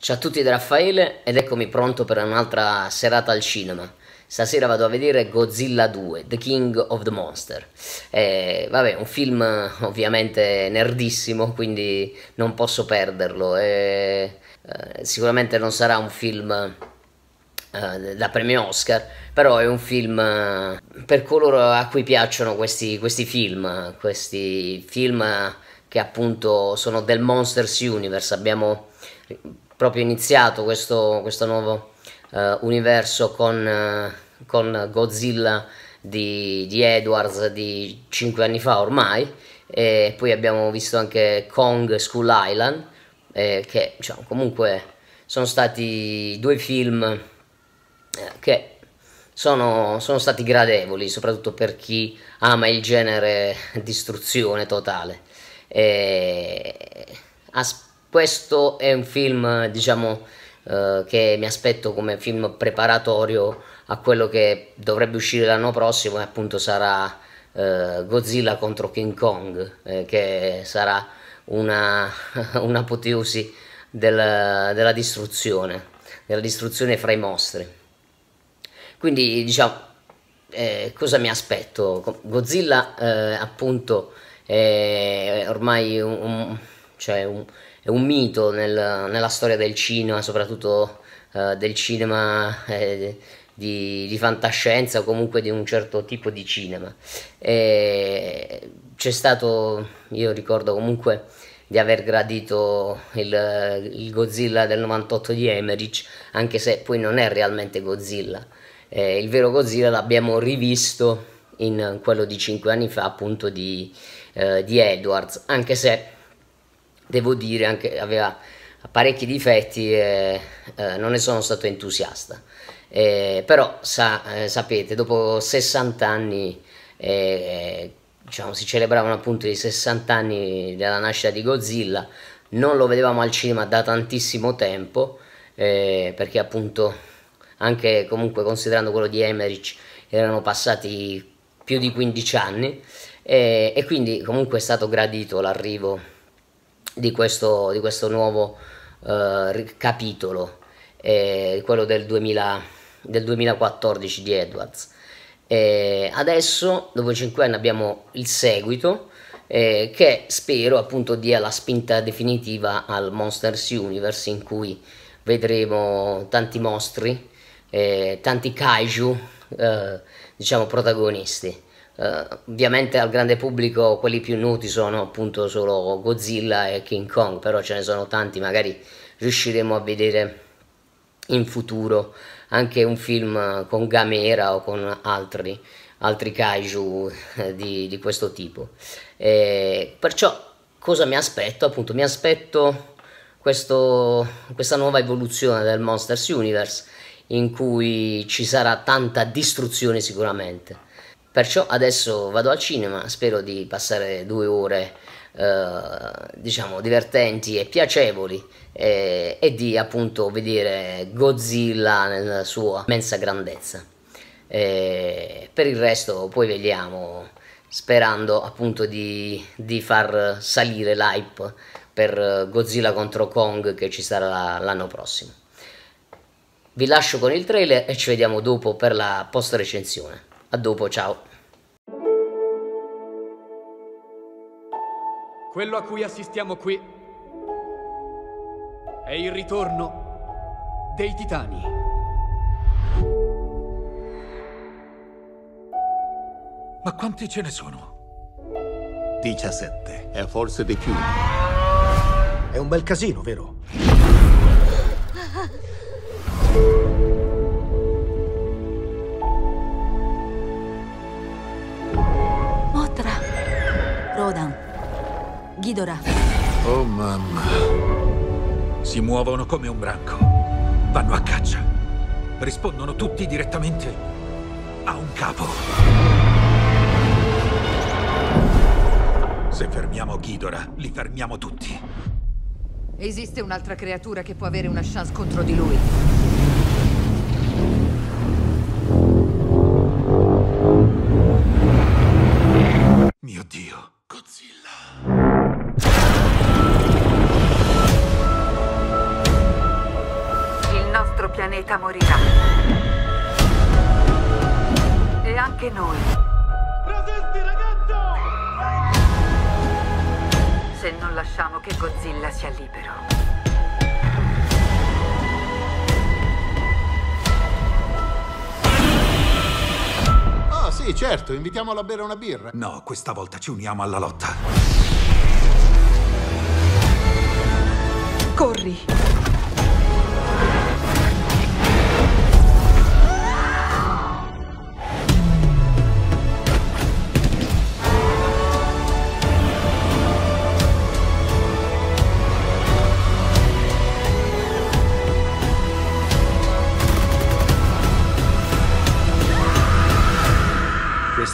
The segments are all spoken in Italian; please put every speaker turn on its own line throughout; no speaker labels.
Ciao a tutti da Raffaele ed eccomi pronto per un'altra serata al cinema. Stasera vado a vedere Godzilla 2, The King of the Monster. Eh, vabbè, un film eh, ovviamente nerdissimo, quindi non posso perderlo. Eh, eh, sicuramente non sarà un film eh, da premio Oscar, però è un film eh, per coloro a cui piacciono questi, questi film, questi film che appunto sono del Monsters Universe. Abbiamo proprio iniziato questo, questo nuovo uh, universo con, uh, con Godzilla di, di, Edwards di 5 anni fa ormai e poi abbiamo visto anche Kong School Island eh, che diciamo, comunque sono stati due film eh, che sono, sono, stati gradevoli, soprattutto per chi ama il genere distruzione totale. E... As questo è un film, diciamo, eh, che mi aspetto come film preparatorio a quello che dovrebbe uscire l'anno prossimo e appunto sarà eh, Godzilla contro King Kong, eh, che sarà una, un'apoteosi della, della distruzione, della distruzione fra i mostri. Quindi, diciamo, eh, cosa mi aspetto? Godzilla eh, appunto è ormai un, un, cioè un, è un mito nel, nella storia del cinema, soprattutto eh, del cinema eh, di, di, fantascienza o comunque di un certo tipo di cinema. C'è stato, io ricordo comunque di aver gradito il, il, Godzilla del 98 di Emerich, anche se poi non è realmente Godzilla. Eh, il vero Godzilla l'abbiamo rivisto in quello di 5 anni fa, appunto di, eh, di Edwards, anche se devo dire, anche, aveva parecchi difetti e eh, non ne sono stato entusiasta. Eh, però sa, eh, sapete, dopo 60 anni, eh, diciamo, si celebravano appunto i 60 anni della nascita di Godzilla, non lo vedevamo al cinema da tantissimo tempo, eh, perché appunto anche comunque considerando quello di Emmerich erano passati più di 15 anni eh, e quindi comunque è stato gradito l'arrivo di questo, di questo nuovo eh, capitolo, eh, quello del, 2000, del, 2014 di Edwards. Eh, adesso, dopo 5 anni, abbiamo il seguito eh, che spero appunto dia la spinta definitiva al Monsters Universe in cui vedremo tanti mostri, eh, tanti kaiju, eh, diciamo protagonisti. Uh, ovviamente al grande pubblico quelli più noti sono appunto solo Godzilla e King Kong, però ce ne sono tanti, magari riusciremo a vedere in futuro anche un film con Gamera o con altri, altri kaiju eh, di, di questo tipo. E perciò cosa mi aspetto? Appunto mi aspetto questo, questa nuova evoluzione del Monsters Universe in cui ci sarà tanta distruzione sicuramente Perciò adesso vado al cinema, spero di passare due ore eh, diciamo divertenti e piacevoli eh, e di appunto vedere Godzilla nella sua immensa grandezza. Eh, per il resto poi vediamo sperando appunto di, di far salire l'hype per Godzilla contro Kong che ci sarà l'anno prossimo. Vi lascio con il trailer e ci vediamo dopo per la post recensione. A dopo, ciao. Quello a cui assistiamo qui è il ritorno dei titani. Ma quanti ce ne sono? 17, e forse di più. È un bel casino, vero? Rodan. Ghidorah. Oh mamma. Si muovono come un branco. Vanno a caccia. Rispondono tutti direttamente a un capo. Se fermiamo Ghidorah, li fermiamo tutti. Esiste un'altra creatura che può avere una chance contro di lui. certo, invitiamolo a bere una birra. No, questa volta ci uniamo alla lotta. Corri.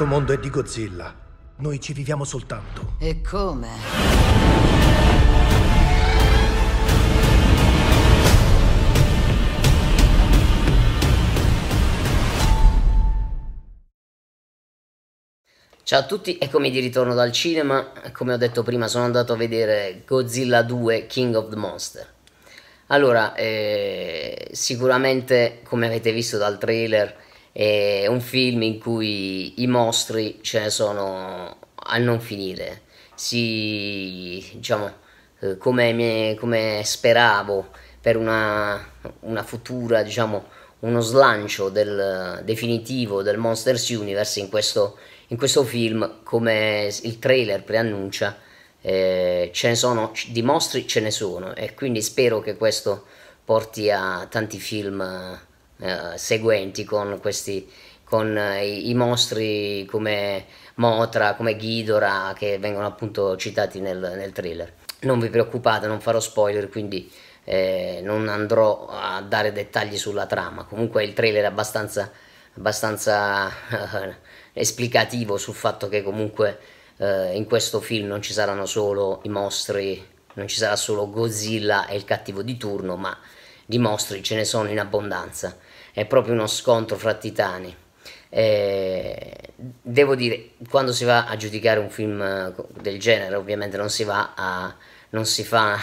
Questo mondo è di Godzilla. Noi ci viviamo soltanto. E come? Ciao a tutti, eccomi di ritorno dal cinema. Come ho detto prima, sono andato a vedere Godzilla 2 King of the Monster. Allora, eh, sicuramente, come avete visto dal trailer, è un film in cui i mostri ce ne sono a non finire. Si, diciamo, eh, come, come speravo per una, una futura, diciamo, uno slancio del, definitivo del Monsters Universe in questo, in questo film, come il trailer preannuncia, eh, ce ne sono, di mostri ce ne sono e quindi spero che questo porti a tanti film eh, seguenti con questi con eh, i, i, mostri come Motra, come Ghidorah che vengono appunto citati nel, nel thriller. Non vi preoccupate, non farò spoiler, quindi eh, non andrò a dare dettagli sulla trama. Comunque il trailer è abbastanza, abbastanza eh, esplicativo sul fatto che comunque eh, in questo film non ci saranno solo i mostri, non ci sarà solo Godzilla e il cattivo di turno, ma di mostri ce ne sono in abbondanza è proprio uno scontro fra titani. Eh, devo dire, quando si va a giudicare un film eh, del genere, ovviamente non si va a... non si fa...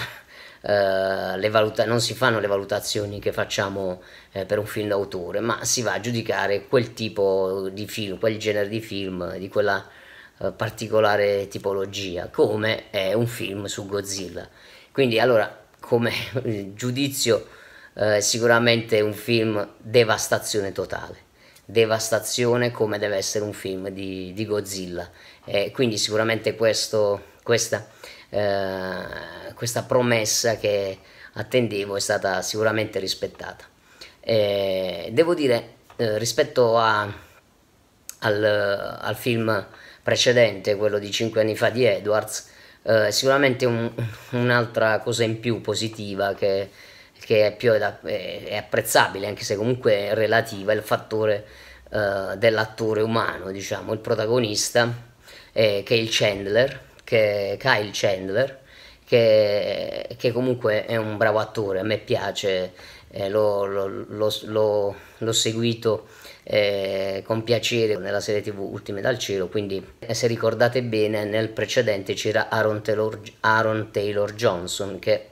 Uh, le valuta- non si fanno le valutazioni che facciamo eh, per un film d'autore, ma si va a giudicare quel tipo di film, quel genere di film, di quella uh, particolare tipologia, come è un film su Godzilla. Quindi allora, come giudizio eh, sicuramente un film devastazione totale devastazione come deve essere un film di, di Godzilla eh, quindi sicuramente questo, questa, eh, questa, promessa che attendevo è stata sicuramente rispettata eh, devo dire eh, rispetto a, al, al, film precedente quello di 5 anni fa di Edwards eh, sicuramente un'altra cosa in più positiva che che è, più, è apprezzabile, anche se comunque è relativa, il fattore eh, dell'attore umano, diciamo, il protagonista, eh, che è il Chandler, che, Kyle Chandler, che, che, comunque è un bravo attore, a me piace, eh, l'ho seguito eh, con piacere nella serie tv Ultime dal cielo, quindi eh, se ricordate bene nel precedente c'era Aaron Taylor, Aaron Taylor Johnson che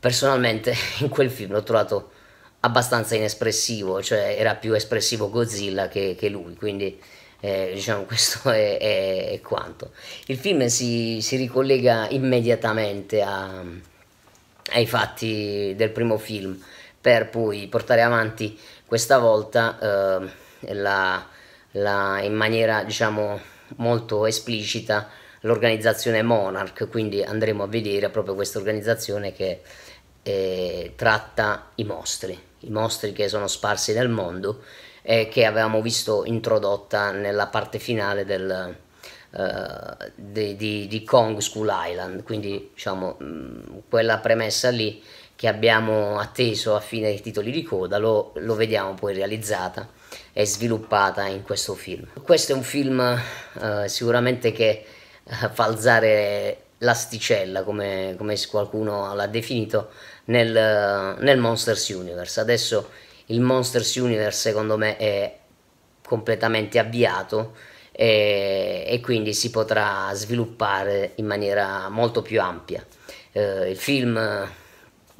personalmente in quel film l'ho trovato abbastanza inespressivo, cioè era più espressivo Godzilla che, che lui, quindi eh, diciamo questo è, è, è, quanto. Il film si, si ricollega immediatamente a, ai fatti del primo film per poi portare avanti questa volta eh, la, la, in maniera diciamo molto esplicita l'organizzazione Monarch, quindi andremo a vedere proprio questa organizzazione che eh, tratta i mostri, i mostri che sono sparsi nel mondo e che avevamo visto introdotta nella parte finale del, eh, di, di, di, Kong School Island, quindi diciamo mm, quella premessa lì che abbiamo atteso a fine dei titoli di coda lo, lo vediamo poi realizzata e sviluppata in questo film. Questo è un film eh, sicuramente che eh, fa alzare l'asticella, come, come qualcuno l'ha definito, nel, nel, Monsters Universe. Adesso il Monsters Universe secondo me è completamente avviato e, e quindi si potrà sviluppare in maniera molto più ampia. Eh, il film,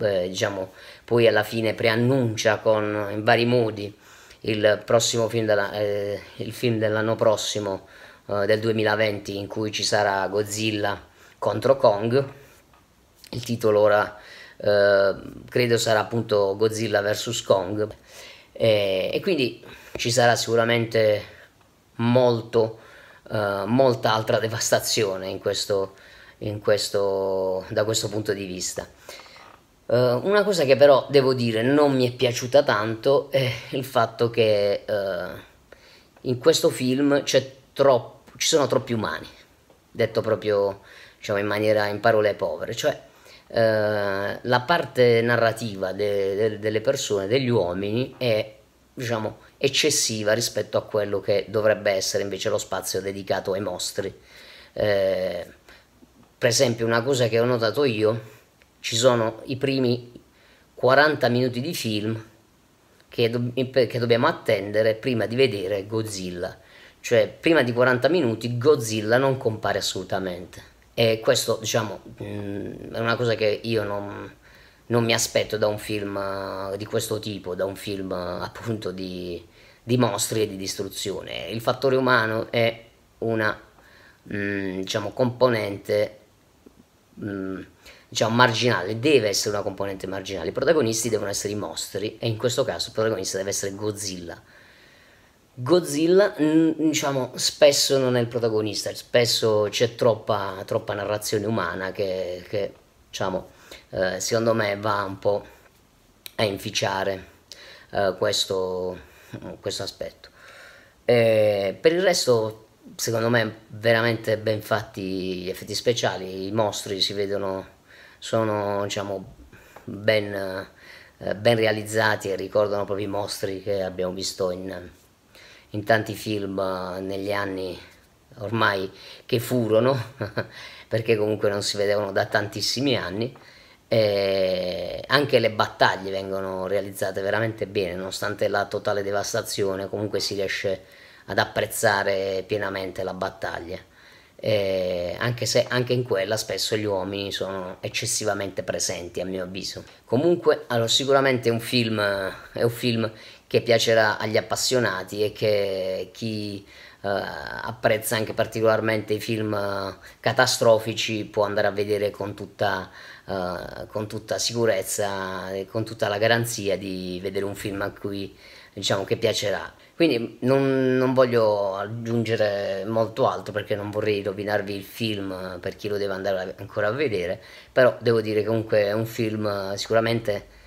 eh, diciamo, poi alla fine preannuncia con, in vari modi il, prossimo film, della, eh, il film dell'anno prossimo, eh, del 2020, in cui ci sarà Godzilla contro Kong. Il titolo ora eh, credo sarà appunto Godzilla vs. Kong. E, e, quindi ci sarà sicuramente molto, eh, molta altra devastazione in questo, in questo, da questo punto di vista. Uh, una cosa che però devo dire non mi è piaciuta tanto è il fatto che uh, in questo film troppo, ci sono troppi umani, detto proprio diciamo in maniera in parole povere, cioè eh, la parte narrativa de, de, delle persone, degli uomini, è diciamo, eccessiva rispetto a quello che dovrebbe essere invece lo spazio dedicato ai mostri. Eh, per esempio, una cosa che ho notato io, ci sono i primi 40 minuti di film che, do che dobbiamo attendere prima di vedere Godzilla. Cioè, prima di 40 minuti Godzilla non compare assolutamente. E questo, diciamo, eh. è una cosa che io non, non mi aspetto da un film eh, di questo tipo, da un film eh, appunto di, di mostri e di distruzione. Il fattore umano è una mh, mm, diciamo, componente mh, mm, diciamo, marginale, deve essere una componente marginale. I protagonisti devono essere i mostri e in questo caso il protagonista deve essere Godzilla. Godzilla, diciamo, spesso non è il protagonista, spesso c'è troppa, troppa, narrazione umana che, che diciamo, eh, secondo me va un po' a inficiare eh, questo, questo, aspetto. E per il resto, secondo me, veramente ben fatti gli effetti speciali, i mostri si vedono, sono, diciamo, ben, eh, ben realizzati e ricordano proprio i mostri che abbiamo visto in in tanti film eh, negli anni ormai che furono, perché comunque non si vedevano da tantissimi anni, e anche le battaglie vengono realizzate veramente bene, nonostante la totale devastazione, comunque si riesce ad apprezzare pienamente la battaglia. Eh, anche se anche in quella spesso gli uomini sono eccessivamente presenti a mio avviso comunque allora, sicuramente un film eh, è un film che piacerà agli appassionati e che chi eh, apprezza anche particolarmente i film eh, catastrofici può andare a vedere con tutta, eh, con tutta sicurezza e con tutta la garanzia di vedere un film a cui diciamo che piacerà. Quindi non, non, voglio aggiungere molto altro perché non vorrei rovinarvi il film eh, per chi lo deve andare ancora a vedere, però devo dire comunque è un film eh, sicuramente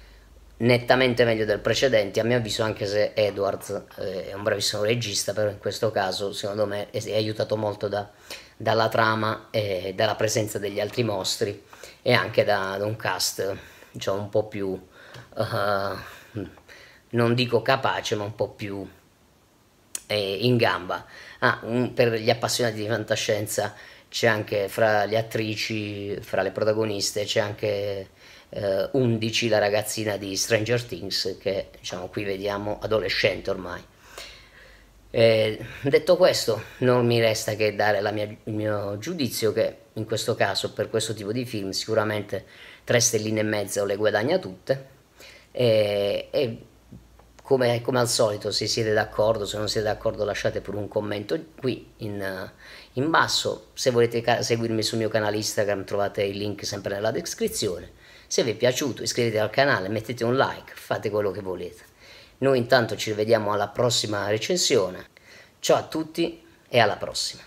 nettamente meglio del precedente, a mio avviso, anche se Edwards eh, è un bravissimo regista, però in questo caso, secondo me, è aiutato molto da, dalla trama e dalla presenza degli altri mostri e anche da, da un cast diciamo, un po' più, uh, non dico capace, ma un po' più eh, in gamba. Ah, un, per gli appassionati di fantascienza c'è anche fra le attrici, fra le protagoniste, c'è anche eh, 11, la ragazzina di Stranger Things, che diciamo qui vediamo adolescente ormai. Eh, detto questo, non mi resta che dare mia, il mio giudizio che in questo caso, per questo tipo di film, sicuramente tre stelline e mezzo le guadagna tutte. E, e come, come, al solito, se siete d'accordo, se non siete d'accordo lasciate pure un commento qui in, in basso. Se volete seguirmi sul mio canale Instagram trovate il link sempre nella descrizione. Se vi è piaciuto iscrivetevi al canale, mettete un like, fate quello che volete. Noi intanto ci rivediamo alla prossima recensione. Ciao a tutti e alla prossima.